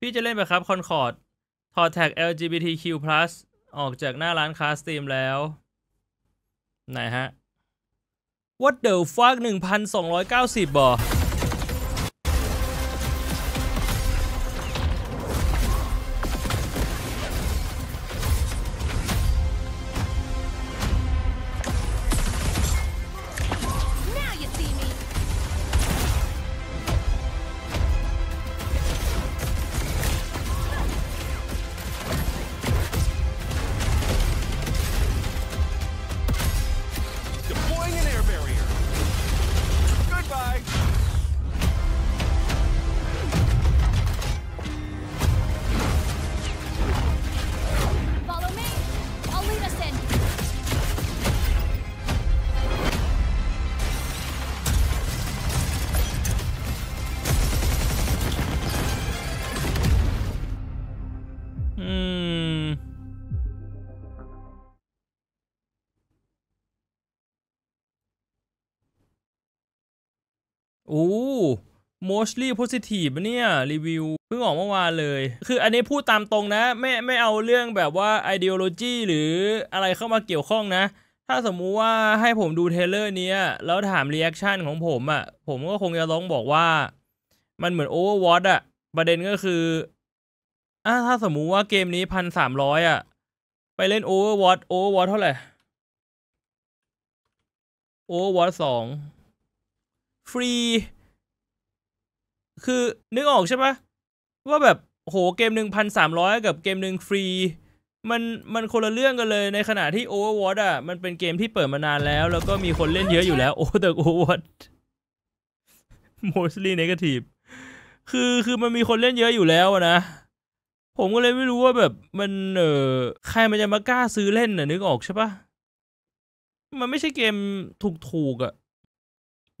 พี่จะเล่นไมครับคอนคอร์ดถอดแท็ก LGBTQ+ ออกจากหน้าร้านค้าสตรีมแล้ว ไหนฮะ What the fuck 1,290บอโอ้ mostly positive เนี่ย รีวิว เพิ่งออกเมื่อวานเลย คืออันนี้พูดตามตรงนะ ไม่ไม่เอาเรื่องแบบว่า ideology หรืออะไรเข้ามาเกี่ยวข้องนะ ถ้าสมมุติว่าให้ผมดูเทเลอร์เนี้แล้วถามรีแอคชั่นของผมอะ่ะผมก็คงจะร้องบอกว่า มันเหมือน Overwatch อะ่ะประเด็นก็คืออ่ะถ้าสมมุติว่าเกมนี้พันสามร้อยอ่ะ ไปเล่น Overwatch Overwatch เท่าไหร่ Overwatch สองฟรี คือนึกออกใช่ปะว่าแบบโหเกมหนึ่งพันสามร้อยกับเกมหนึ่งฟรี มันมันคนละเรื่องกันเลยในขณะที่ Overwatch อ่ะมันเป็นเกมที่เปิดมานานแล้ว แล้วก็มีคนเล่นเยอะอยู่แล้วโอ้แต่ Overwatch mostly negative คือคือมันมีคนเล่นเยอะอยู่แล้วนะ ผมก็เลยไม่รู้ว่าแบบมันเออใครมันจะมากล้าซื้อเล่นน่ะ นึกออกใช่ปะมันไม่ใช่เกมถูกๆอะ่ะ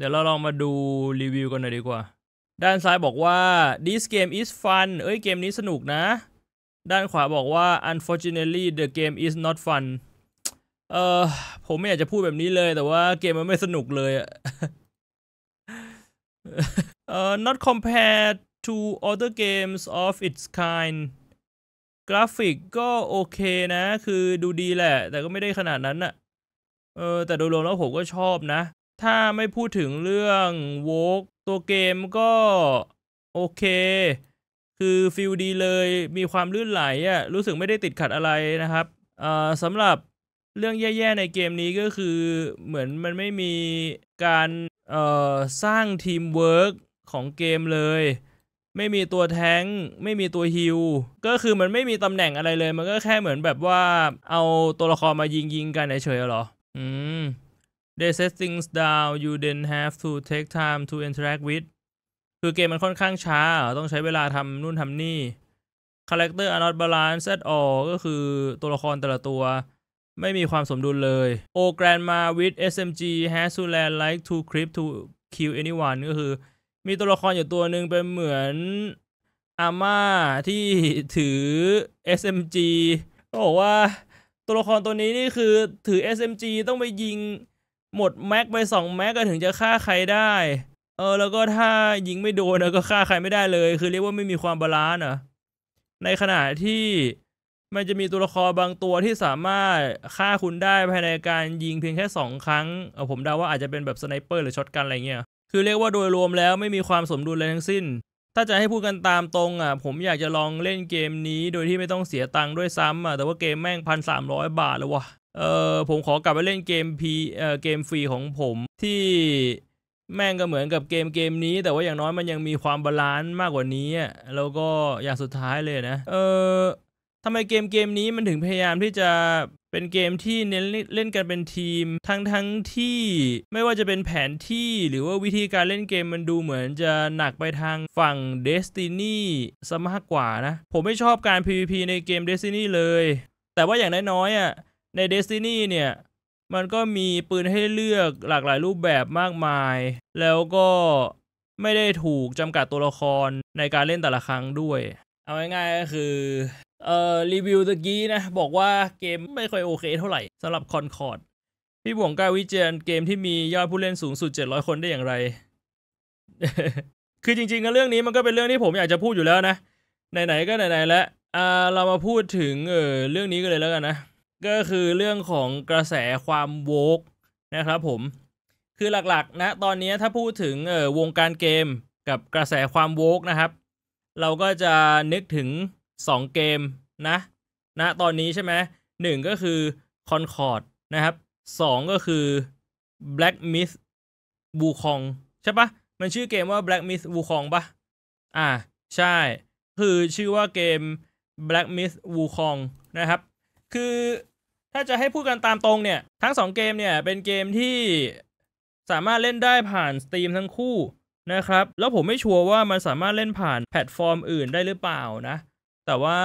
เดี๋ยวเราลองมาดู รีวิวกันหน่อยดีกว่า ด้านซ้ายบอกว่า this game is fun เอ้ย เกมนี้สนุกนะ ด้านขวาบอกว่า unfortunately the game is not fun เออผมไม่อยากจะพูดแบบนี้เลย แต่ว่าเกมมันไม่สนุกเลยอะเอ่อ not compared to other games of its kind กราฟิกก็โอเคนะ คือดูดีแหละ แต่ก็ไม่ได้ขนาดนั้นอะเออแต่โดยรวมแล้วผมก็ชอบนะถ้าไม่พูดถึงเรื่องโวกตัวเกมก็ โอเค คือฟิลดีเลยมีความลื่นไหลอะรู้สึกไม่ได้ติดขัดอะไรนะครับสำหรับเรื่องแย่ๆในเกมนี้ก็คือเหมือนมันไม่มีการสร้างทีมเวิร์กของเกมเลย ไม่มีตัวแท้งไม่มีตัวฮิลก็คือมันไม่มีตำแหน่งอะไรเลย มันก็แค่เหมือนแบบว่าเอาตัวละครมายิงๆกันเฉยๆหรอ อืม they set things down you then have to take time to interact with คือเกมมันค่อนข้างช้าต้องใช้เวลาทำนู่นทำนี่ character are not balanced at all ก็คือตัวละครแต่ละตัวไม่มีความสมดุลเลย O Grandma with SMG has to land like to creep to kill anyone ก็คือมีตัวละครอยู่ตัวหนึ่งเป็นเหมือนอาม่าที่ถือ SMG ก็บอกว่าตัวละครตัวนี้นี่คือถือ SMG ต้องไปยิงหมดแม็กไปสองแม็กก็ถึงจะฆ่าใครได้ เออแล้วก็ถ้ายิงไม่โดนก็ฆ่าใครไม่ได้เลย คือเรียกว่าไม่มีความบาลานซ์อะในขณะที่มันจะมีตัวละครบางตัวที่สามารถฆ่าคุณได้ภายในการยิงเพียงแค่ 2 ครั้งเออผมเดาว่าอาจจะเป็นแบบสไนเปอร์หรือช็อตกันอะไรเงี้ย คือเรียกว่าโดยรวมแล้วไม่มีความสมดุลเลยทั้งสิ้น ถ้าจะให้พูดกันตามตรง อ่ะ ผมอยากจะลองเล่นเกมนี้ โดยที่ไม่ต้องเสียตังค์ด้วยซ้ำอ่ะแต่ว่าเกมแม่งพันสามร้อยบาทเลยวะเออผมขอกลับไปเล่นเกมพีเออเกมฟรีของผมที่แม่งก็เหมือนกับเกมเกมนี้ แต่ว่าอย่างน้อยมันยังมีความบาลานซ์มากกว่านี้แล้วก็อย่างสุดท้ายเลยนะเออทำไมเกมเกมนี้มันถึงพยายามที่จะเป็นเกมที่เน้นเล่นกันเป็นทีม ทั้งทั้งที่ไม่ว่าจะเป็นแผนที่หรือว่าวิธีการเล่นเกมมันดูเหมือนจะหนักไปทางฝั่ง Destiny ซะมากกว่านะผมไม่ชอบการ PVP ในเกม Destiny เลยแต่ว่าอย่างน้อยๆอ่ะใน Destiny เนี่ยมันก็มีปืนให้เลือกหลากหลายรูปแบบมากมาย แล้วก็ไม่ได้ถูกจำกัดตัวละครในการเล่นแต่ละครั้งด้วย เอาง่ายๆก็คือ เอ่อ รีวิวตะกี้นะ บอกว่าเกมไม่ค่อยโอเคเท่าไหร่สำหรับคอนคอร์ดพี่บวงกล้าวิจารณ์เกมที่มียอดผู้เล่นสูงสุด 700 คนได้อย่างไร คือจริงๆกับเรื่องนี้มันก็เป็นเรื่องที่ผมอยากจะพูดอยู่แล้วนะไหนๆก็ไหนๆแล้วอเรามาพูดถึงเออเรื่องนี้กันเลยแล้วกันนะก็คือเรื่องของกระแสความโวกนะครับผมคือหลักๆ นะ ตอนนี้ถ้าพูดถึงเออวงการเกมกับกระแสความโวกนะครับ เราก็จะนึกถึง2เกมนะนะตอนนี้ใช่ไหมหนึ่งก็คือ Concord นะครับ 2 ก็คือ Black Myth Wu Kong ใช่ปะมันชื่อเกมว่า Black Myth Wu Kong ปะอ่า ใช่ คือชื่อว่าเกม Black Myth Wu Kong นะครับคือถ้าจะให้พูดกันตามตรงเนี่ยทั้งสองเกมเนี่ยเป็นเกมที่สามารถเล่นได้ผ่านสตรีมทั้งคู่นะครับ แล้วผมไม่ชัวร์ว่ามันสามารถเล่นผ่านแพลตฟอร์มอื่นได้หรือเปล่านะแต่ว่า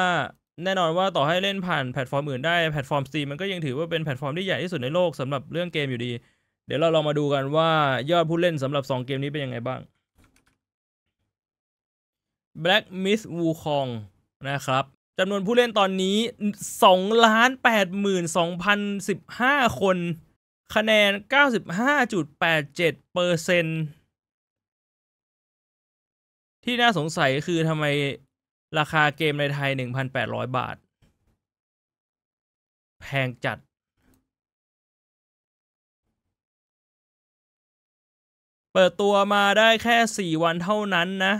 แน่นอนว่าต่อให้เล่นผ่านแพลตฟอร์มอื่นได้แพลตฟอร์มสตรีมมันก็ยังถือว่าเป็นแพลตฟอร์มที่ใหญ่ที่สุดในโลกสำหรับเรื่องเกมอยู่ดี เดี๋ยวเราลองมาดูกันว่ายอดผู้เล่นสำหรับ2เกมนี้เป็นยังไงบ้าง Black m i s s Wukong นะครับจำนวนผู้เล่นตอนนี้2ล้าน8หมื่น2 0 1 5 คน คะแนน 95.87เปอร์เซ็นที่น่าสงสัยคือทำไมราคาเกมในไทย 1,800 บาท แพงจัด เปิดตัวมาได้แค่ 4 วันเท่านั้นนะ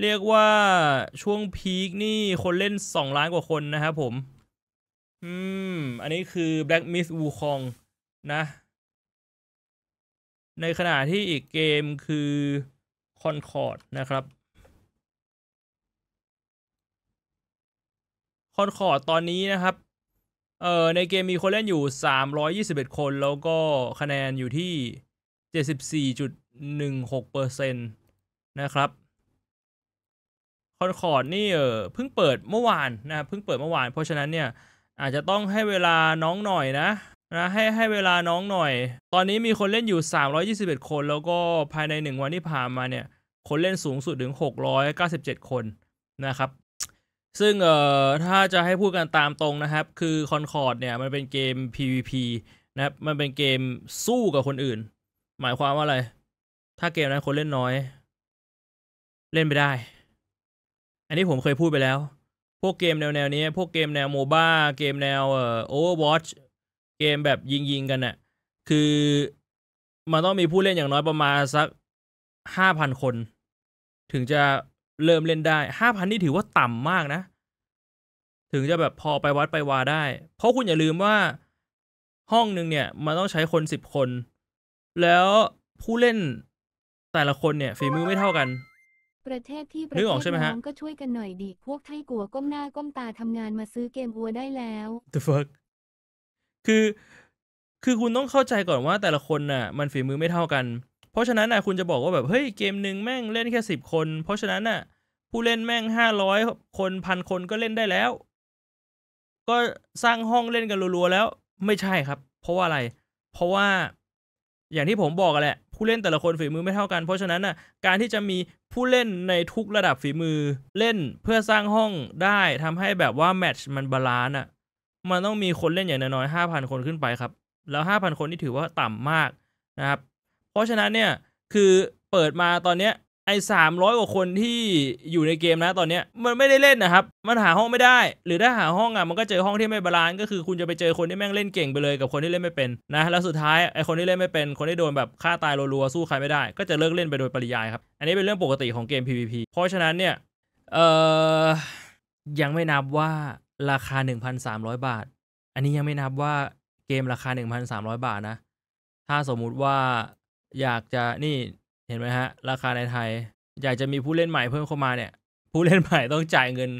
เรียกว่าช่วงพีคนี่คนเล่นสองล้านกว่าคนนะครับผม อืม อันนี้คือ Black Myth Wukong นะ ในขณะที่อีกเกมคือ Concord นะครับ Concord ตอนนี้นะครับ เอ่อในเกมมีคนเล่นอยู่ 321 คน แล้วก็คะแนนอยู่ที่ 74.16%นะครับคอนคอร์ดนี่เออเพิ่งเปิดเมื่อวานนะครับเพิ่งเปิดเมื่อวานเพราะฉะนั้นเนี่ย อาจจะต้องให้เวลาน้องหน่อยนะนะให้ให้เวลาน้องหน่อย ตอนนี้มีคนเล่นอยู่321คน แล้วก็ภายใน1วันที่ผ่านมาเนี่ย คนเล่นสูงสุดถึง697คนนะครับ ซึ่งเอ่อถ้าจะให้พูดกันตามตรงนะครับคือคอนคอร์ดเนี่ย มันเป็นเกม PVP นะครับ มันเป็นเกมสู้กับคนอื่น หมายความว่าอะไรถ้าเกมนั้นคนเล่นน้อย เล่นไม่ได้อันนี้ผมเคยพูดไปแล้ว พวกเกมแนวแนวนี้ พวกเกมแนวโมบ้าเกมแนวเอ่อโอเวอร์วอชเกมแบบยิงยิงกันน่ะ คือ มันต้องมีผู้เล่นอย่างน้อยประมาณสักห้าพันคน ถึงจะเริ่มเล่นได้ห้าพันนี่ถือว่าต่ำมากนะ ถึงจะแบบพอไปวัดไปวาได้ เพราะคุณอย่าลืมว่าห้องหนึ่งเนี่ย มันต้องใช้คนสิบคน แล้วผู้เล่นแต่ละคนเนี่ยฝีมือไม่เท่ากันประเทศที่ประเทศอน้องก็ช่วยกันหน่อยดิพวกไทยกัวก้มหน้าก้มตาทำงานมาซื้อเกมวัวได้แล้ว the fuck คือคือคุณต้องเข้าใจก่อนว่าแต่ละคนน่ะ มันฝีมือไม่เท่ากัน เพราะฉะนั้นน่ะคุณจะบอกว่าแบบเฮ้ยเกมหนึ่งแม่งเล่นแค่สิบคน เพราะฉะนั้นน่ะ ผู้เล่นแม่งห้าร้อยคนพันคนก็เล่นได้แล้ว ก็สร้างห้องเล่นกันรัวๆแล้ว ไม่ใช่ครับ เพราะว่าอะไร เพราะว่าอย่างที่ผมบอกแหละผู้เล่นแต่ละคนฝีมือไม่เท่ากัน เพราะฉะนั้นน่ะ การที่จะมีผู้เล่นในทุกระดับฝีมือเล่นเพื่อสร้างห้องได้ ทำให้แบบว่าแมตช์มันบาลานอ่ะ มันต้องมีคนเล่นอย่างน้อยห้าพันคนขึ้นไปครับ แล้วห้าพันคนนี่ถือว่าต่ำมากนะครับ เพราะฉะนั้นเนี่ยคือเปิดมาตอนเนี้ยไอ้สามร้อยกว่าคนที่อยู่ในเกมนะ ตอนเนี้ยมันไม่ได้เล่นนะครับ มันหาห้องไม่ได้ หรือถ้าหาห้องอ่ะมันก็เจอห้องที่ไม่บาลานซ์ก็คือ คุณจะไปเจอคนที่แม่งเล่นเก่งไปเลยกับคนที่เล่นไม่เป็นนะ แล้วสุดท้ายไอ้คนที่เล่นไม่เป็นคนที่โดนแบบฆ่าตายรัวๆสู้ใครไม่ได้ ก็จะเลิกเล่นไปโดยปริยาย ครับอันนี้เป็นเรื่องปกติของเกม PVP เพราะฉะนั้นเนี่ยเอ่อยังไม่นับว่าราคา1,300บาท อันนี้ยังไม่นับว่าเกมราคา1,300บาทนะ ถ้าสมมุติว่าอยากจะนี่เห็นไหมฮะ ราคาในไทย อยากจะมีผู้เล่นใหม่เพิ่มเข้ามาเนี่ย ผู้เล่นใหม่ต้องจ่ายเงิน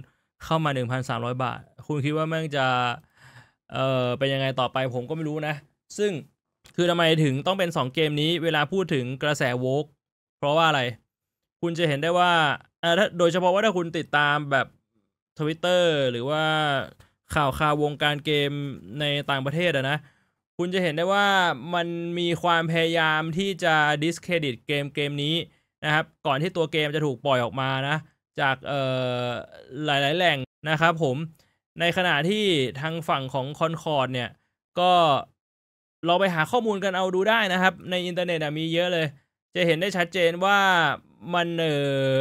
เข้ามา 1,300 บาท คุณคิดว่าแม่งจะเอ่อเป็นยังไงต่อไปผมก็ไม่รู้นะ ซึ่งคือทำไมถึงต้องเป็น 2 เกมนี้เวลาพูดถึงกระแสโวกเพราะว่าอะไร คุณจะเห็นได้ว่า โดยเฉพาะว่าถ้าคุณติดตามแบบทวิตเตอร์หรือว่าข่าวข่าววงการเกมในต่างประเทศอะนะคุณจะเห็นได้ว่ามันมีความพยายามที่จะดิสเครดิตเกมเกมนี้นะครับก่อนที่ตัวเกมจะถูกปล่อยออกมานะ จากเอ่อหลายๆแหล่งนะครับผมในขณะที่ทางฝั่งของคอนคอร์ดเนี่ย ก็เราไปหาข้อมูลกันเอาดูได้นะครับ ในอินเทอร์เน็ตมีเยอะเลย จะเห็นได้ชัดเจนว่ามันเออ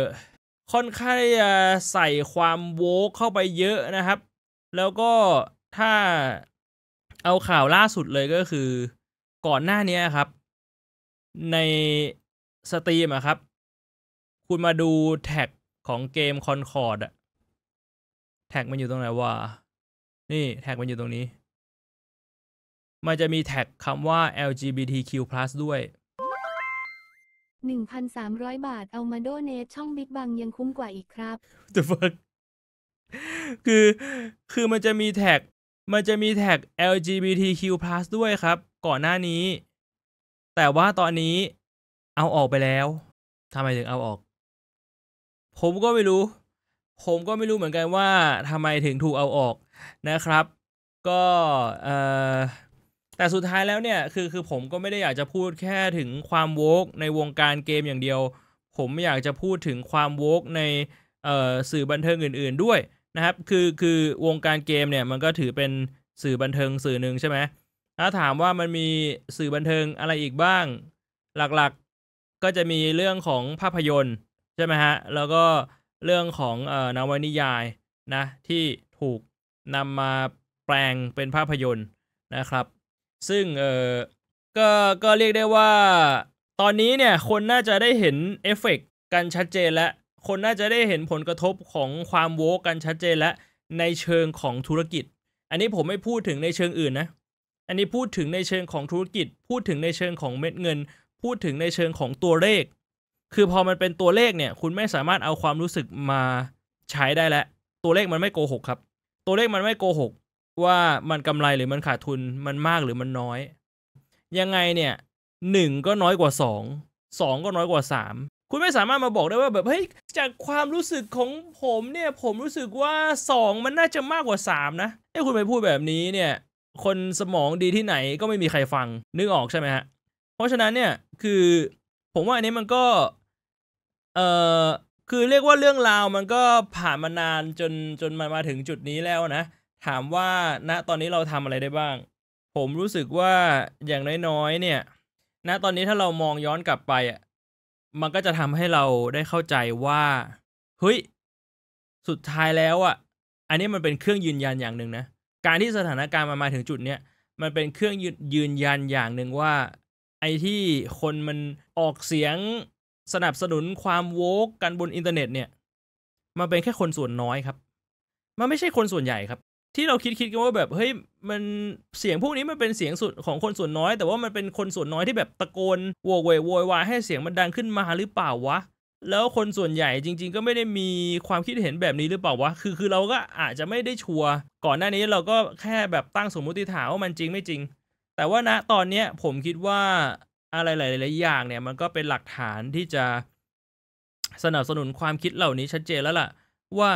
ค่อนข้างจะใส่ความโวกเข้าไปเยอะนะครับ แล้วก็ถ้าเอาข่าวล่าสุดเลยก็คือ ก่อนหน้านี้ครับ ในสตรีมครับ คุณมาดูแท็กของเกมคอนคอร์ดอะแท็กมันอยู่ตรงไหนวะนี่แท็กมันอยู่ตรงนี้ มันจะมีแท็กคำว่า LGBTQ+ ด้วย 1,300 บาทเอามาโดเนท ช่องบิ๊กบังยังคุ้มกว่าอีกครับ The fuck คือคือมันจะมีแท็กมันจะมีแท็ก LGBTQ+ ด้วยครับก่อนหน้านี้ แต่ว่าตอนนี้เอาออกไปแล้วทำไมถึงเอาออก ผมก็ไม่รู้ ผมก็ไม่รู้เหมือนกันว่าทำไมถึงถูกเอาออกนะครับก็เอ่อแต่สุดท้ายแล้วเนี่ยคือคือผมก็ไม่ได้อยากจะพูดแค่ถึงความโวกในวงการเกมอย่างเดียว ผมอยากจะพูดถึงความโวกในสื่อบันเทิงอื่น ๆด้วยนะครับ คือ คือ วงการเกมเนี่ย มันก็ถือเป็นสื่อบันเทิงสื่อหนึ่งใช่ไหมถ้าถามว่ามันมีสื่อบันเทิงอะไรอีกบ้าง หลักๆ ก็จะมีเรื่องของภาพยนตร์ใช่ไหมฮะ แล้วก็เรื่องของเอ่อนวนิยายนะที่ถูกนำมาแปลงเป็นภาพยนตร์นะครับ ซึ่งเอ่อก็ ก็เรียกได้ว่า ตอนนี้เนี่ย คนน่าจะได้เห็นเอฟเฟกกันชัดเจนแล้วคนน่าจะได้เห็นผลกระทบของความโวกันชัดเจนและ ในเชิงของธุรกิจ อันนี้ผมไม่พูดถึงในเชิงอื่นนะ อันนี้พูดถึงในเชิงของธุรกิจพูดถึงในเชิงของเม็ดเงิน พูดถึงในเชิงของตัวเลข คือพอมันเป็นตัวเลขเนี่ยคุณไม่สามารถเอาความรู้สึกมาใช้ได้แล้วตัวเลขมันไม่โกหกครับ ตัวเลขมันไม่โกหกว่ามันกำไรหรือมันขาดทุนมันมากหรือมันน้อยยังไงเนี่ยหนึ่งก็น้อยกว่าสองสองก็น้อยกว่าสามคุณไม่สามารถมาบอกได้ว่าแบบเฮ้ยจากความรู้สึกของผมเนี่ย ผมรู้สึกว่า 2 มันน่าจะมากกว่า 3 นะไอ้คุณไปพูดแบบนี้เนี่ย คนสมองดีที่ไหนก็ไม่มีใครฟัง นึกออกใช่ไหมฮะเพราะฉะนั้นเนี่ยคือผมว่าอันนี้มันก็ เออคือเรียกว่าเรื่องราวมันก็ผ่านมานานจนจนมันมาถึงจุดนี้แล้วนะ ถามว่าณตอนนี้เราทำอะไรได้บ้าง ผมรู้สึกว่าอย่างน้อยๆเนี่ย ณตอนนี้ถ้าเรามองย้อนกลับไปอ่ะมันก็จะทำให้เราได้เข้าใจว่าเฮ้ย สุดท้ายแล้วอ่ะอันนี้มันเป็นเครื่องยืนยันอย่างหนึ่งนะ การที่สถานการณ์มันมาถึงจุดเนี้ย มันเป็นเครื่องยืนยันอย่างหนึ่งว่า ไอ้ที่คนมันออกเสียงสนับสนุนความโวกกันบนอินเทอร์เน็ตเนี่ยมันเป็นแค่คนส่วนน้อยครับ มันไม่ใช่คนส่วนใหญ่ครับที่เราคิดคิดกันว่าแบบเฮ้ยมันเสียงพวกนี้มันเป็นเสียงสุดของคนส่วนน้อย แต่ว่ามันเป็นคนส่วนน้อยที่แบบตะโกนโวยวโวยวายให้เสียงมันดังขึ้นมาหรือเปล่าวะแล้วคนส่วนใหญ่จริงๆก็ไม่ได้มีความคิดเห็นแบบนี้หรือเปล่าวะคือคือเราก็อาจจะไม่ได้ชัวร์ก่อนหน้านี้เราก็แค่แบบตั้งสมมติฐานว่ามันจริงไม่จริง แต่ว่าณตอนเนี้ยผมคิดว่าอะไรหลายๆอย่างเนี่ยมันก็เป็นหลักฐานที่จะ สนับสนุนความคิดเหล่านี้ชัดเจนแล้วล่ะ ว่า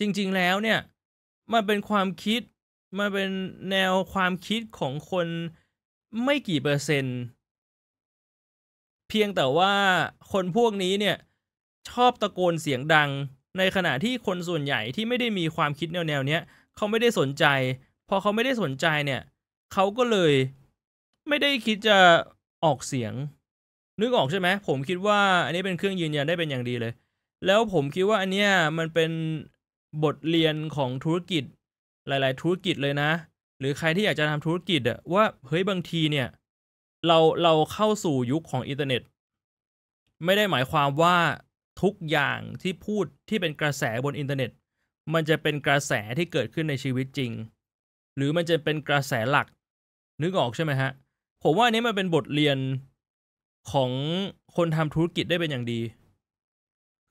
จริง ๆแล้วเนี่ยมันเป็นความคิดมันเป็นแนวความคิดของคนไม่กี่เปอร์เซ็นต์เพียงแต่ว่าคนพวกนี้เนี่ย ชอบตะโกนเสียงดัง ในขณะที่คนส่วนใหญ่ที่ไม่ได้มีความคิดแนวแนวเนี้ยเขาไม่ได้สนใจพอเขาไม่ได้สนใจเนี่ย เขาก็เลยไม่ได้คิดจะออกเสียงนึกออกใช่ไหมผมคิดว่า อันนี้เป็นเครื่องยืนยันได้เป็นอย่างดีเลย แล้วผมคิดว่าอันเนี้ยมันเป็นบทเรียนของธุรกิจหลาย ๆ ธุรกิจเลยนะ หรือใครที่อยากจะทำธุรกิจอะว่าเฮ้ยบางทีเนี่ยเราเราเข้าสู่ยุคของอินเทอร์เน็ต ไม่ได้หมายความว่าทุกอย่างที่พูดที่เป็นกระแสบนอินเทอร์เน็ต มันจะเป็นกระแสที่เกิดขึ้นในชีวิตจริง หรือมันจะเป็นกระแสหลัก นึกออกใช่ไหมฮะผมว่าอันี้มันเป็นบทเรียนของคนทำธุรกิจได้เป็นอย่างดี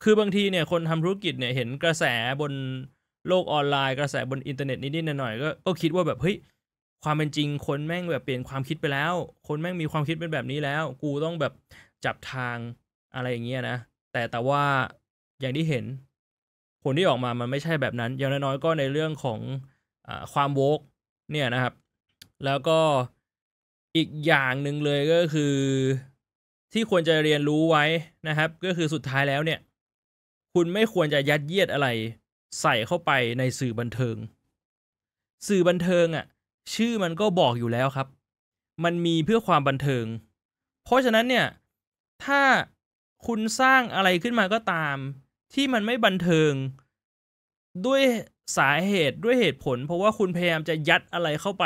คือบางทีเนี่ยคนทำธุรกิจเนี่ยเห็นกระแสบนโลกออนไลน์ กระแสบนอินเทอร์เน็ตนิดๆหน่อยๆก็ก็คิดว่าแบบเฮ้ยความเป็นจริงคนแม่งแบบเปลี่ยนความคิดไปแล้ว คนแม่งมีความคิดเป็นแบบนี้แล้ว กูต้องแบบจับทางอะไรอย่างเงี้ยนะ แต่แต่ว่าอย่างที่เห็นผลที่ออกมา มันไม่ใช่แบบนั้น อย่างน้อยๆก็ในเรื่องของอความโวกเนี่ยนะครับ แล้วก็อีกอย่างหนึ่งเลยก็คือที่ควรจะเรียนรู้ไว้นะครับ ก็คือสุดท้ายแล้วเนี่ยคุณไม่ควรจะยัดเยียดอะไรใส่เข้าไปในสื่อบันเทิง สื่อบันเทิงอะ่ะชื่อมันก็บอกอยู่แล้วครับ มันมีเพื่อความบันเทิง เพราะฉะนั้นเนี่ย ถ้าคุณสร้างอะไรขึ้นมาก็ตาม ที่มันไม่บันเทิง ด้วยสาเหตุด้วยเหตุผล เพราะว่าคุณพยายามจะยัดอะไรเข้าไป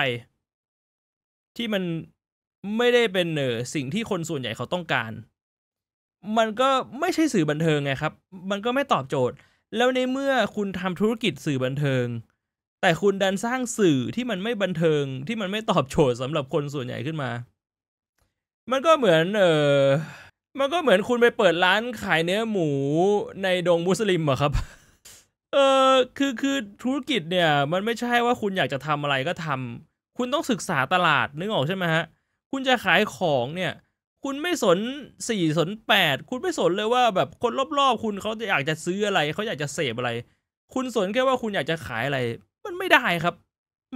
ที่มันไม่ได้เป็นเนอสิ่งที่คนส่วนใหญ่เขาต้องการมันก็ไม่ใช่สื่อบันเทิงไงครับ มันก็ไม่ตอบโจทย์ แล้วในเมื่อคุณทำธุรกิจสื่อบันเทิง แต่คุณดันสร้างสื่อที่มันไม่บันเทิง ที่มันไม่ตอบโจทย์สำหรับคนส่วนใหญ่ขึ้นมา มันก็เหมือนเออมันก็เหมือนคุณไปเปิดร้านขายเนื้อหมูในดงมุสลิมอะครับ เออคือคือธุรกิจเนี่ยมันไม่ใช่ว่าคุณอยากจะทำอะไรก็ทำ คุณต้องศึกษาตลาดนึกออกใช่ไหมฮะ คุณจะขายของเนี่ยคุณไม่สนสี่สนแปดคุณไม่สนเลยว่าแบบคนรอบๆ คุณเขาจะอยากจะซื้ออะไรเขาอยากจะเสพอะไร คุณสนแค่ว่าคุณอยากจะขายอะไร มันไม่ได้ครับ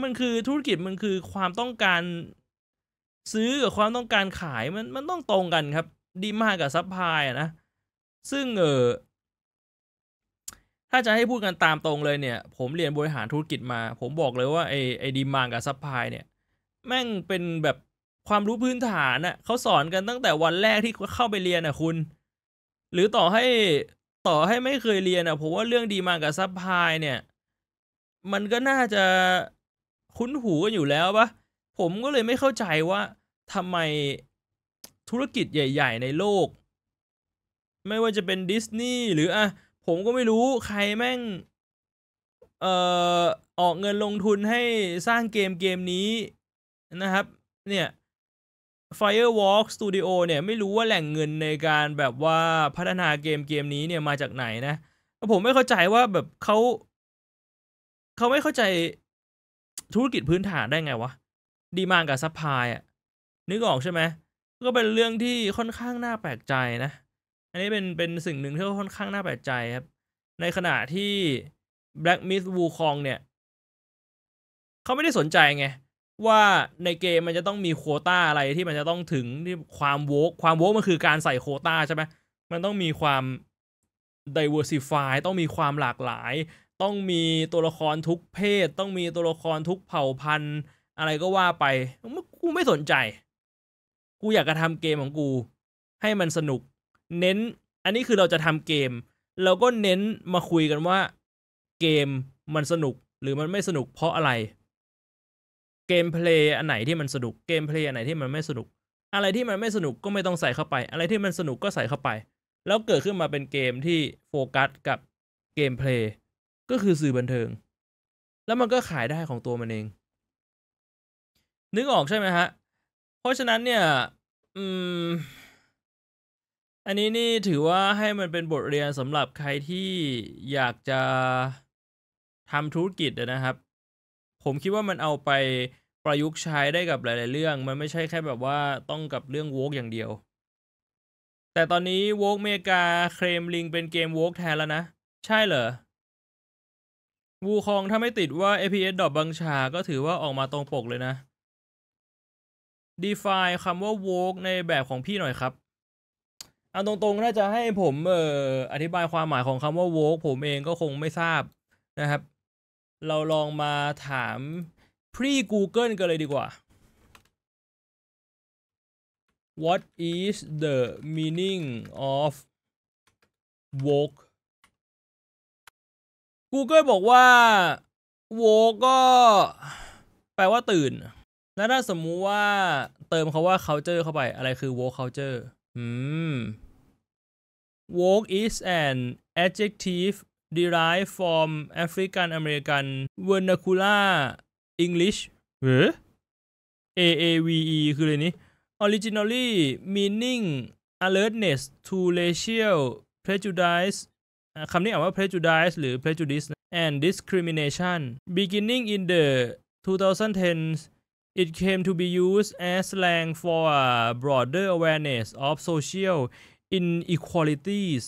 มันคือธุรกิจมันคือความต้องการซื้อกับความต้องการขายมันมันต้องตรงกันครับดีมากกับซัพพลายนะ ซึ่งเออถ้าจะให้พูดกันตามตรงเลยเนี่ย ผมเรียนบริหารธุรกิจมา ผมบอกเลยว่าไอไอดีมางกับซัพพลายเนี่ย แม่งเป็นแบบความรู้พื้นฐานอะ่ะเขาสอนกันตั้งแต่วันแรกที่เข้าไปเรียนอะ่ะคุณ หรือต่อให้ต่อให้ไม่เคยเรียนอะ่ะผมว่าเรื่องดีมากับซับพายเนี่ย มันก็น่าจะคุ้นหูกันอยู่แล้วปะผมก็เลยไม่เข้าใจว่าทำไมธุรกิจใหญ่ ๆ ในโลก ไม่ว่าจะเป็นดิสนีย์หรืออ่ะผมก็ไม่รู้ใครแม่งเอ่อออกเงินลงทุนให้สร้างเกมเกมนี้นะครับ เนี่ย Firewalk Studio เนี่ยไม่รู้ว่าแหล่งเงินในการแบบว่าพัฒนาเกมเกมนี้เนี่ยมาจากไหนนะผมไม่เข้าใจว่าแบบเขาเขาไม่เข้าใจธุรกิจพื้นฐานได้ไงวะ ดีมานกับซัพพลายอะนึกออกใช่ไหมก็เป็นเรื่องที่ค่อนข้างน่าแปลกใจนะ อันนี้เป็นเป็นสิ่งหนึ่งที่ค่อนข้างน่าแปลกใจครับ ในขณะที่ Black Myth Wukong เนี่ยเขาไม่ได้สนใจไงว่าในเกมมันจะต้องมีโคต้าอะไรที่มันจะต้องถึงที่ความโวกความโวกมันคือการใส่โคต้าใช่ไหมมันต้องมีความ diversify ต้องมีความหลากหลาย ต้องมีตัวละครทุกเพศ ต้องมีตัวละครทุกเผ่าพันธุ์อะไรก็ว่าไปกูไม่สนใจกูอยากจะทำเกมของกู ให้มันสนุก เน้นอันนี้คือเราจะทำเกม เราก็เน้นมาคุยกันว่า เกมมันสนุกหรือมันไม่สนุกเพราะอะไรเกมเพลย์อันไหนที่มันสนุก เกมเพลย์อันไหนที่มันไม่สนุก อะไรที่มันไม่สนุกก็ไม่ต้องใส่เข้าไป อะไรที่มันสนุกก็ใส่เข้าไป แล้วเกิดขึ้นมาเป็นเกมที่โฟกัสกับเกมเพลย์ ก็คือสื่อบันเทิง แล้วมันก็ขายได้ของตัวมันเอง นึกออกใช่ไหมฮะ เพราะฉะนั้นเนี่ย อืม อันนี้นี่ถือว่าให้มันเป็นบทเรียนสำหรับใครที่อยากจะทำธุรกิจนะครับผมคิดว่ามันเอาไปประยุกต์ใช้ได้กับหลาย ๆ เรื่อง มันไม่ใช่แค่แบบว่าต้องกับเรื่องโวกอย่างเดียว แต่ตอนนี้โวกเมกาเครมลิงเป็นเกมโวกแทนแล้วนะ ใช่เหรอวูคองถ้าไม่ติดว่า APS ดรอปบางชาก็ถือว่าออกมาตรงปกเลยนะ define คำว่าโวกในแบบของพี่หน่อยครับออาตรงๆน่าจะให้ผมเอ่ออธิบายความหมายของคำว่าโวกผมเองก็คงไม่ทราบนะครับเราลองมาถามพี่ Google กันเลยดีกว่า What is the meaning of woke Google บอกว่า woke ก็ แปลว่าตื่น แล้วถ้าสมมุติว่า เติมเขาว่า culture เข้าไป อะไรคือ woke culture อืม woke is an adjective derived from African American vernacular English หรือ AAVE คืออะไรนี้ originally meaning alertness to racial prejudice คำนี้อ่านว่า prejudice หรือ prejudice and discrimination beginning in the 2010s It came to be used as slang for a broader awareness of social inequalities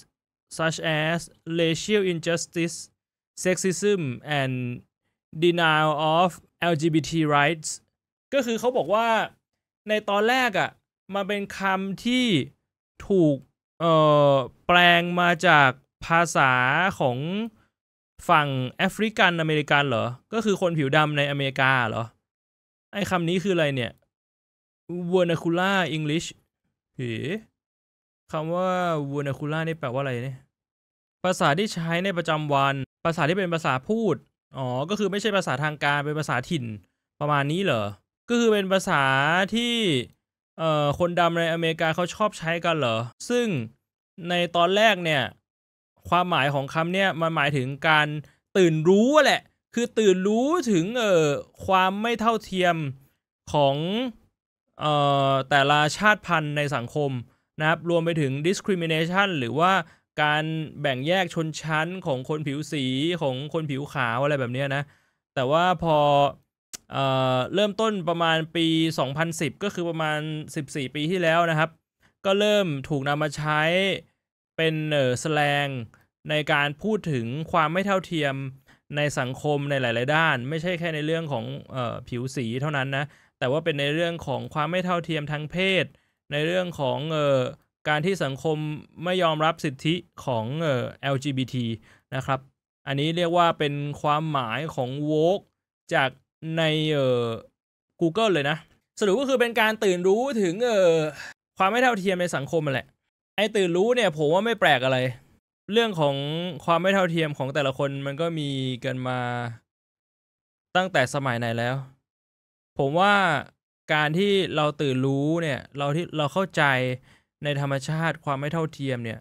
such as racial injustice, sexism, and denial of LGBT rights ก็คือเขาบอกว่าในตอนแรกอะ่ะ มันเป็นคำที่ถูกเอ่อแปลงมาจากภาษาของฝั่งแอฟริกันอเมริกันเหรอ ก็คือคนผิวดำในอเมริกาเหรอไอ้คำนี้คืออะไรเนี่ย vernacular English เฮคำว่าวูนาคูล่านี่แปลว่าอะไรเนี่ยภาษาที่ใช้ในประจำวัน ภาษาที่เป็นภาษาพูดอ๋อก็คือไม่ใช่ภาษาทางการ เป็นภาษาถิ่น ประมาณนี้เหรอ ก็คือเป็นภาษาที่เอ่อคนดำในอเมริกาเขาชอบใช้กันเหรอซึ่งในตอนแรกเนี่ย ความหมายของคำเนี่ยมันหมายถึงการตื่นรู้แหละ คือตื่นรู้ถึงเอ่อความไม่เท่าเทียมของเอ่อแต่ละชาติพันธุ์ในสังคมนะครับรวมไปถึง discrimination หรือว่าการแบ่งแยกชนชั้นของคนผิวสีของคนผิวขาวอะไรแบบนี้นะ แต่ว่าพอเอเริ่มต้นประมาณปี 2010 ก็คือประมาณ 14 ปีที่แล้วนะครับ ก็เริ่มถูกนำมาใช้เป็นเออแสลง ในการพูดถึงความไม่เท่าเทียมในสังคมในหลาย ๆ ด้าน ไม่ใช่แค่ในเรื่องของออผิวสีเท่านั้นนะ แต่ว่าเป็นในเรื่องของความไม่เท่าเทียมทางเพศในเรื่องของเอ่อการที่สังคมไม่ยอมรับสิทธิของเอ่อ LGBT นะครับอันนี้เรียกว่าเป็นความหมายของโวกจากในเอ่อ Google เลยนะสรุปก็คือเป็นการตื่นรู้ถึงเอ่อความไม่เท่าเทียมในสังคมมาแหละไอ้ตื่นรู้เนี่ยผมว่าไม่แปลกอะไร เรื่องของความไม่เท่าเทียมของแต่ละคนมันก็มีกันมาตั้งแต่สมัยไหนแล้ว ผมว่าการที่เราตื่นรู้เนี่ย เราที่เราเข้าใจในธรรมชาติความไม่เท่าเทียมเนี่ย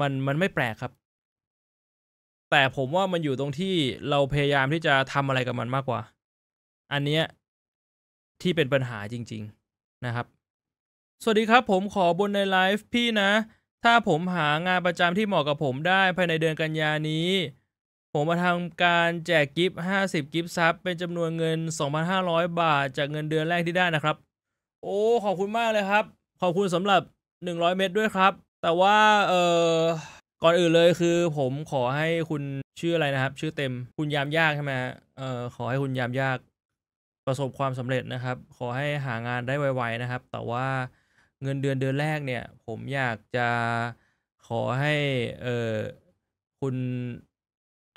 มันมันไม่แปลกครับ แต่ผมว่ามันอยู่ตรงที่เราพยายามที่จะทำอะไรกับมันมากกว่า อันเนี้ยที่เป็นปัญหาจริงๆนะครับ สวัสดีครับผมขอบนในไลฟ์พี่นะ ถ้าผมหางานประจำที่เหมาะกับผมได้ภายในเดือนกันยานี้ผมมาทำการแจกกิฟต์50 กิฟต์ซับเป็นจำนวนเงิน 2,500 บาทจากเงินเดือนแรกที่ได้นะครับ โอ้ ขอบคุณมากเลยครับ ขอบคุณสำหรับ 100 เม็ดด้วยครับ แต่ว่าเออก่อนอื่นเลยคือ ผมขอให้คุณชื่ออะไรนะครับ ชื่อเต็ม คุณยามยากใช่ไหมเออขอให้คุณยามยากประสบความสำเร็จนะครับ ขอให้หางานได้ไวๆนะครับ แต่ว่าเงินเดือนเดือนแรกเนี่ย ผมอยากจะขอให้เออคุณ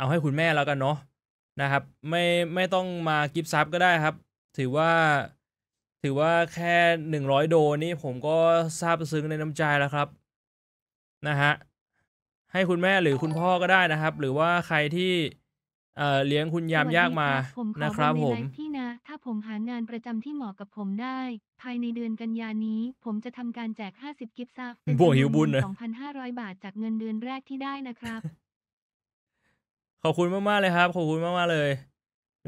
เอาให้คุณแม่แล้วกันเนาะนะครับ ไม่ไม่ต้องมากิฟต์ซับก็ได้ครับ ถือว่าถือว่าแค่ 100 โดนี่ผมก็ซาบซึ้งในน้ำใจแล้วครับ นะฮะ ให้คุณแม่หรือคุณพ่อก็ได้นะครับ หรือว่าใครที่เอ่อเลี้ยงคุณยามยากมานะครับ ผมพี่นะ ถ้าผมหางานประจำที่เหมาะกับผมได้ ภายในเดือนกันยานี้ ผมจะทำการแจก 50กิฟต์ซับเป็นเงินสองพันห้าร้อยบาทจากเงินเดือนแรกที่ได้นะครับขอบคุณมากมากเลยครับขอบคุณมากมากเลย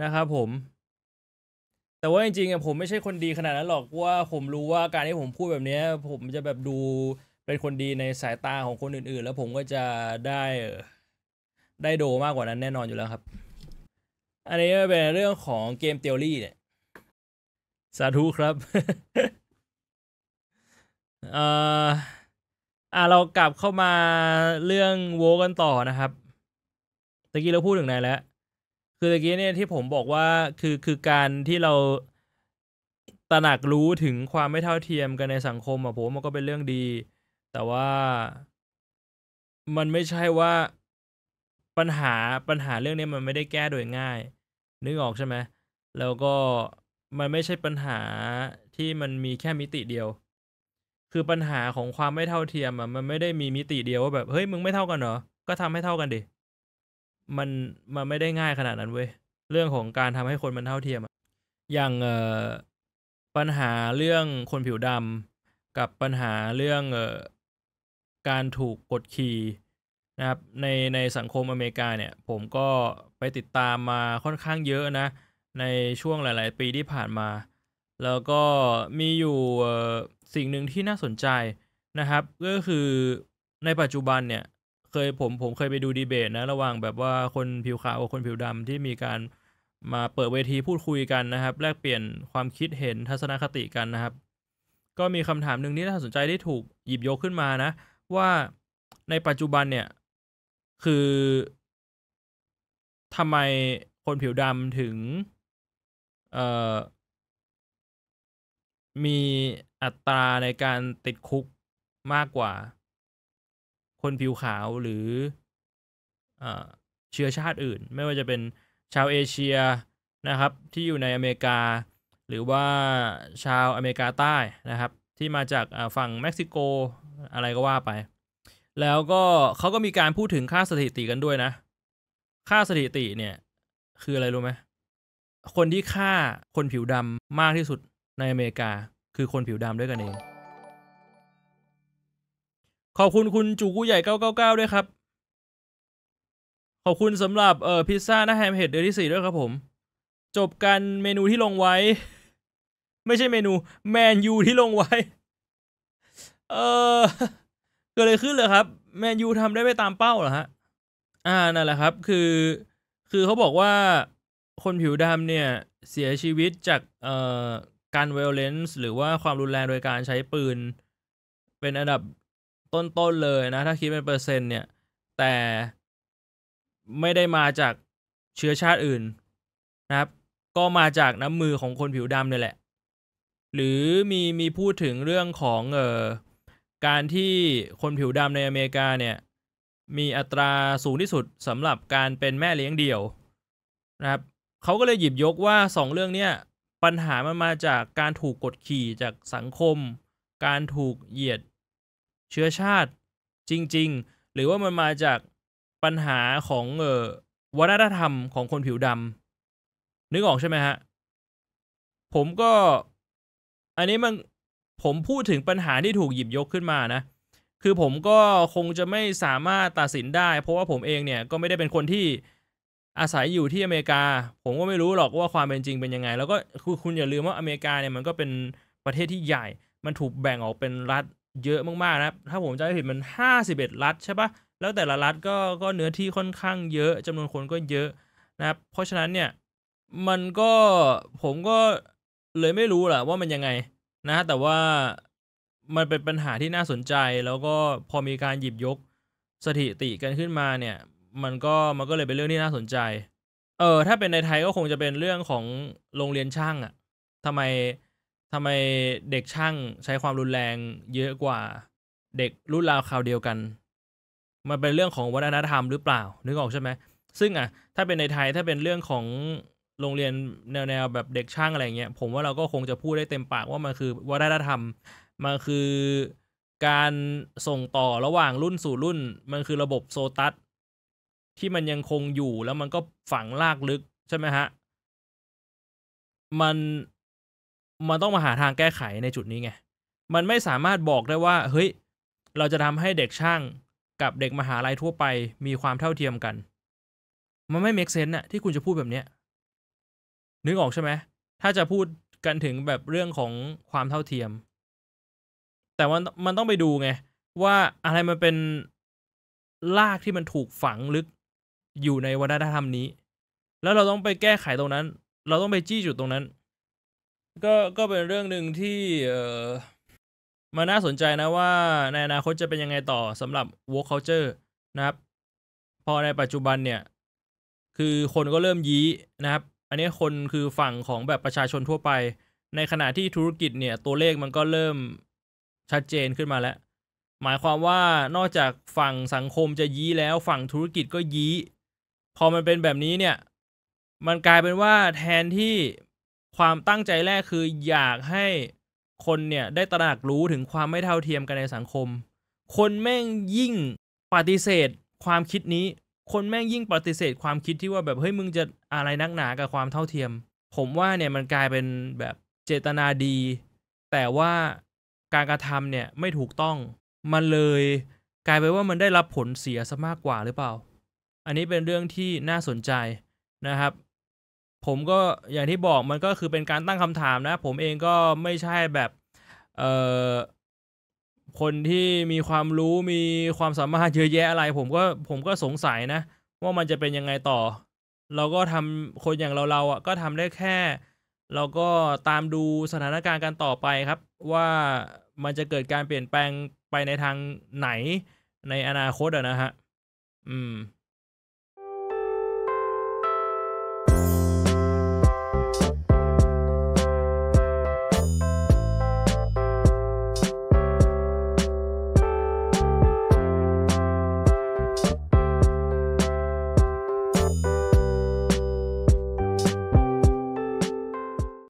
นะครับผม แต่ว่าจริงๆอ่ะผมไม่ใช่คนดีขนาดนั้นหรอกว่าผมรู้ว่าการที่ผมพูดแบบนี้ผมจะแบบดูเป็นคนดีในสายตาของคนอื่นๆ แล้วผมก็จะได้ได้โดมากกว่านั้นแน่นอนอยู่แล้วครับ อันนี้เป็นเรื่องของเกมเทอรี่เนี่ยสาธุครับอ่าอ่เรากลับเข้ามาเรื่องโวกันต่อนะครับะกี้เราพูดถึงไหนแล้ว คือตะกี้เนี่ยที่ผมบอกว่า คือคือการที่เราตระหนักรู้ถึงความไม่เท่าเทียมกันในสังคมอ่ะผมมันก็เป็นเรื่องดี แต่ว่า มันไม่ใช่ว่าปัญหาปัญหาเรื่องนี้มันไม่ได้แก้โดยง่ายนึกออกใช่ไหม แล้วก็มันไม่ใช่ปัญหาที่มันมีแค่มิติเดียว คือปัญหาของความไม่เท่าเทียมอ่ะมันไม่ได้มีมิติเดียวว่าแบบเฮ้ยมึงไม่เท่ากันเหรอก็ทำให้เท่ากันดิมันมันไม่ได้ง่ายขนาดนั้นเว้ย เรื่องของการทำให้คนมันเท่าเทียมอย่างเอ่อปัญหาเรื่องคนผิวดำ กับปัญหาเรื่องเอ่อการถูกกดขี่นะครับ ในในสังคมอเมริกาเนี่ย ผมก็ไปติดตามมาค่อนข้างเยอะนะ ในช่วงหลาย ๆ ปีที่ผ่านมา แล้วก็มีอยู่สิ่งหนึ่งที่น่าสนใจนะครับ ก็คือในปัจจุบันเนี่ยเคยผมผมเคยไปดูดีเบต นะ ระหว่างแบบว่าคนผิวขาวกับคนผิวดำที่มีการมาเปิดเวทีพูดคุยกันนะครับแลกเปลี่ยนความคิดเห็นทัศนคติกันนะครับ ก็มีคำถามหนึ่งที่น่าสนใจที่ถูกหยิบยกขึ้นมานะ ว่าในปัจจุบันเนี่ย คือทำไมคนผิวดำถึง เอ่อ มีอัตราในการติดคุกมากกว่าคนผิวขาวหรือเชื้อชาติอื่น ไม่ว่าจะเป็นชาวเอเชียนะครับ ที่อยู่ในอเมริกา หรือว่าชาวอเมริกาใต้นะครับ ที่มาจากฝั่งเม็กซิโกอะไรก็ว่าไป แล้วก็เขาก็มีการพูดถึงค่าสถิติกันด้วยนะ ค่าสถิติเนี่ยคืออะไรรู้ไหมคนที่ฆ่าคนผิวดำมากที่สุดในอเมริกาคือคนผิวดำด้วยกันเองขอบคุณ คุณจูกูใหญ่เเเกก้้าาก้าด้วยครับ ขอบคุณสำหรับเอ่อพิซซ่า หน้าแฮมเห็ดเดือนที่สี่ด้วยครับผม จบกันเมนูที่ลงไว้ ไม่ใช่เมนู แมนยูที่ลงไว้ เออ เกิดอะไรขึ้นเลยครับ แมนยูทำได้ไม่ตามเป้าเหรอฮะ อ่า นั่นแหละครับ คือคือเขาบอกว่าคนผิวดำเนี่ย เสียชีวิตจากเอ่อการเวลเลนซ์หรือว่าความรุนแรงโดยการใช้ปืน เป็นอันดับต้นๆเลย นะ ถ้า คิดเป็นเปอร์เซ็นต์เนี่ย แต่ไม่ได้มาจากเชื้อชาติอื่นนะครับ ก็มาจากน้ำมือของคนผิวดำเนี่ยแหละ หรือมีมีพูดถึงเรื่องของ เอ่อการที่คนผิวดำในอเมริกา เนี่ย มีอัตราสูงที่สุดสำหรับการเป็นแม่เลี้ยงเดี่ยวนะครับ เขาก็เลยหยิบยกว่า 2 เรื่องเนี้ยปัญหามันมาจากการถูกกดขี่จากสังคม การถูกเหยียดเชื้อชาติจริงๆ หรือว่ามันมาจากปัญหาของเออวัฒนธรรมของคนผิวดำนึกออกใช่ไหมฮะผมก็ อันนี้มันผมพูดถึงปัญหาที่ถูกหยิบยกขึ้นมานะคือผมก็คงจะไม่สามารถตัดสินได้ เพราะว่าผมเองเนี่ยก็ไม่ได้เป็นคนที่อาศัยอยู่ที่อเมริกา ผมก็ไม่รู้หรอกว่าความเป็นจริงเป็นยังไง แล้วก็คือคุณอย่าลืมว่าอเมริกาเนี่ยมันก็เป็นประเทศที่ใหญ่ มันถูกแบ่งออกเป็นรัฐเยอะมากๆนะครับ ถ้าผมจำไม่ผิด มัน 51 รัฐใช่ปะแล้วแต่ละรัฐก็ก็เนื้อที่ค่อนข้างเยอะจำนวนคนก็เยอะ นะครับ เพราะฉะนั้นเนี่ย มันก็ผมก็เลยไม่รู้แหละว่ามันยังไงนะแต่ว่ามันเป็นปัญหาที่น่าสนใจ แล้วก็พอมีการหยิบยกสถิติกันขึ้นมาเนี่ย มันก็มันก็เลยเป็นเรื่องที่น่าสนใจ เออ ถ้าเป็นในไทยก็คงจะเป็นเรื่องของโรงเรียนช่างอะทำไมทำไมเด็กช่างใช้ความรุนแรงเยอะกว่า เด็กรุ่นราวคราวเดียวกัน มันเป็นเรื่องของวัฒนธรรมหรือเปล่า นึกออกใช่ไหม ซึ่งอ่ะถ้าเป็นในไทยถ้าเป็นเรื่องของโรงเรียนแนวแนวแบบเด็กช่างอะไรเงี้ยผมว่าเราก็คงจะพูดได้เต็มปากว่ามันคือวัฒนธรรม มันคือการส่งต่อระหว่างรุ่นสู่รุ่น มันคือระบบโซตัสที่มันยังคงอยู่แล้วมันก็ฝังลากลึกใช่ไหมฮะ มันมันต้องมาหาทางแก้ไขในจุดนี้ไง มันไม่สามารถบอกได้ว่า เฮ้ย เราจะทำให้เด็กช่างกับเด็กมหาลัยทั่วไปมีความเท่าเทียมกัน มันไม่เมกเซน์น่ะที่คุณจะพูดแบบเนี้ยนึกออกใช่ไหมถ้าจะพูดกันถึงแบบเรื่องของความเท่าเทียม แต่มันมันต้องไปดูไง ว่าอะไรมันเป็นลากที่มันถูกฝังลึกอยู่ในวัฒนธรรมนี้ แล้วเราต้องไปแก้ไขตรงนั้น เราต้องไปจี้จุดตรงนั้นก็ก็เป็นเรื่องหนึ่งที่เออมันน่าสนใจนะว่า ในอนาคตจะเป็นยังไงต่อสำหรับ work culture นะครับ พอในปัจจุบันเนี่ย คือคนก็เริ่มยี้นะครับ อันนี้คนคือฝั่งของแบบประชาชนทั่วไป ในขณะที่ธุรกิจเนี่ย ตัวเลขมันก็เริ่มชัดเจนขึ้นมาแล้ว หมายความว่านอกจากฝั่งสังคมจะยี้แล้วฝั่งธุรกิจก็ยี้ พอมันเป็นแบบนี้เนี่ย มันกลายเป็นว่าแทนที่ความตั้งใจแรกคืออยากให้คนเนี่ยได้ตระหนักรู้ถึงความไม่เท่าเทียมกันในสังคม คนแม่งยิ่งปฏิเสธความคิดนี้ คนแม่งยิ่งปฏิเสธความคิดที่ว่าแบบเฮ้ย มึงจะอะไรนักหนากับความเท่าเทียม ผมว่าเนี่ยมันกลายเป็นแบบเจตนาดี แต่ว่าการกระทำเนี่ยไม่ถูกต้องมันเลยกลายไปว่ามันได้รับผลเสียซะมากกว่าหรือเปล่า อันนี้เป็นเรื่องที่น่าสนใจนะครับผมก็อย่างที่บอกมันก็คือเป็นการตั้งคำถามนะ ผมเองก็ไม่ใช่แบบ เอ่อคนที่มีความรู้มีความสามารถเยอะแยะอะไร ผมก็ผมก็สงสัยนะ ว่ามันจะเป็นยังไงต่อ เราก็ทำคนอย่างเราเราอ่ะก็ทำได้แค่ เราก็ตามดูสถานการณ์กันต่อไปครับ ว่ามันจะเกิดการเปลี่ยนแปลงไปในทางไหน ในอนาคตอะนะฮะอืม